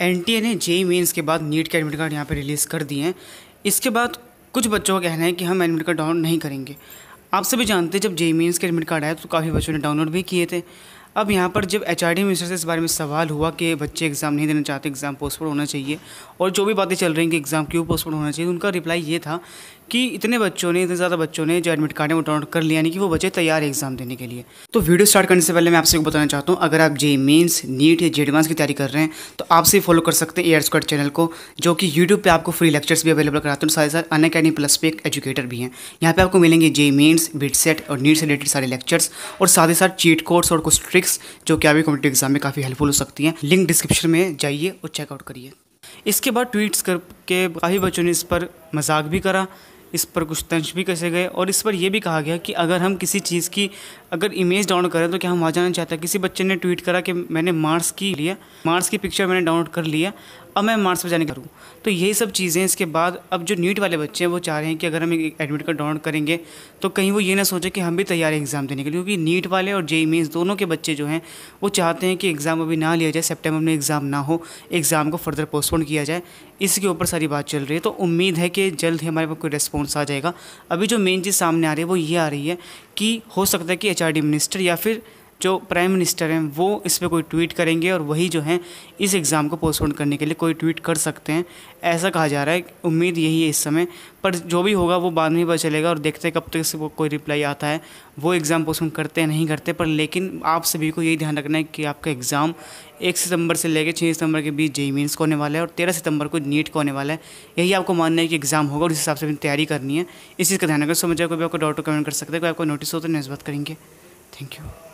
N ने JEE Mains e के बाद नीट के एडमिट कार्ड यहाँ पर रिलीज़ कर दिए हैं इसके बाद कुछ बच्चों का कहना है कि हम एडमिट कार्ड डाउनलोड नहीं करेंगे आप सभी जानते हैं जब जेई मेन्स e के एडमिट कार्ड आया तो काफ़ी बच्चों ने डाउनलोड भी किए थे अब यहाँ पर जब एच आर डी मिनिस्टर से इस बारे में सवाल हुआ कि बच्चे एग्ज़ाम नहीं देना चाहते एग्ज़ाम पोस्टपोन होना चाहिए और जो भी बातें चल रही हैं कि एग्ज़ाम क्यों पोस्टपोन होना चाहिए तो उनका रिप्लाई ये था कि इतने बच्चों ने इतने ज़्यादा बच्चों ने जो एडमिट कार्ड है वो डाउनलोड कर लिया यानी कि वो बच्चे तैयार एग्ज़ाम देने के लिए तो वीडियो स्टार्ट करने से पहले मैं आपसे बताना चाहता हूँ अगर आप जे मेन्स नीट या जे एडवांस की तैयारी कर रहे हैं तो आपसे फॉलो कर सकते हैं एयर स्क्वाड चैनल को जो कि यूट्यूब पर आपको फ्री लेक्चर्स भी अवेलेबल कराते हैं साथ ही साथ अन अकेडमी प्लस पे एक एजुकेटर भी हैं यहाँ पर आपको मिलेंगे जे मेन्स बिट सेट और नीट से रिलेटेड सारे लेक्चर्स और साथ ही साथ चीट कोर्स और कुछ ट्रिक्स जो कि अभी कॉम्पिटेटिव एग्जाम में काफ़ी हेल्पफुल हो सकती हैं लिंक डिस्क्रिप्शन में जाइए और चेकआउट करिए इसके बाद ट्वीट्स करके काफ़ी बच्चों ने इस पर मजाक भी करा इस पर कुछ तंज भी कसे गए और इस पर यह भी कहा गया कि अगर हम किसी चीज़ की अगर इमेज डाउनलोड करें तो क्या हम वहाँ जाना चाहते हैं किसी बच्चे ने ट्वीट करा कि मैंने मार्स की लिया मार्स की पिक्चर मैंने डाउनलोड कर लिया अब मैं मार्स पर जाने करूँ तो यही सब चीज़ें इसके बाद अब जो नीट वाले बच्चे हैं वो चाह रहे हैं कि अगर हम एडमिट कार्ड डाउनलोड करेंगे तो कहीं वो ये ना सोचे कि हम भी तैयार हैं एग्ज़ाम देने के लिए क्योंकि नीट वाले और जे मेन्स दोनों के बच्चे जो हैं वो चाहते हैं कि एग्ज़ाम अभी ना लिया जाए सेप्टेम्बर में एग्ज़ाम ना हो एग्ज़ाम को फर्दर पोस्टपोन किया जाए इसके ऊपर सारी बात चल रही है तो उम्मीद है कि जल्द ही हमारे पास कोई रिस्पॉन्स आ जाएगा अभी जो मेन चीज़ सामने आ रही है वो ये आ रही है कि हो सकता है कि एच एचआरडी मिनिस्टर या फिर जो प्राइम मिनिस्टर हैं वो इस पर कोई ट्वीट करेंगे और वही जो हैं इस एग्ज़ाम को पोस्टपोन करने के लिए कोई ट्वीट कर सकते हैं ऐसा कहा जा रहा है उम्मीद यही है इस समय पर जो भी होगा वो बाद में पता चलेगा और देखते हैं कब तक इसको कोई रिप्लाई आता है वो एग्ज़ाम पोस्टपोन करते हैं नहीं करते पर लेकिन आप सभी को यही ध्यान रखना है कि आपका एग्ज़ाम एक सितंबर से लेकर छः सितंबर के बीच जेई मीन्स को होने वाला है और तेरह सितंबर को नीट को होने वाला है यही आपको मानना है कि एग्ज़ाम होगा और उस हिसाब से अपनी तैयारी करनी है इस चीज़ का ध्यान रखें समझ जाए कोई आपको डॉक्टर कमेंट कर सकते हैं कोई आपको नोटिस हो तो नस्बत करेंगे थैंक यू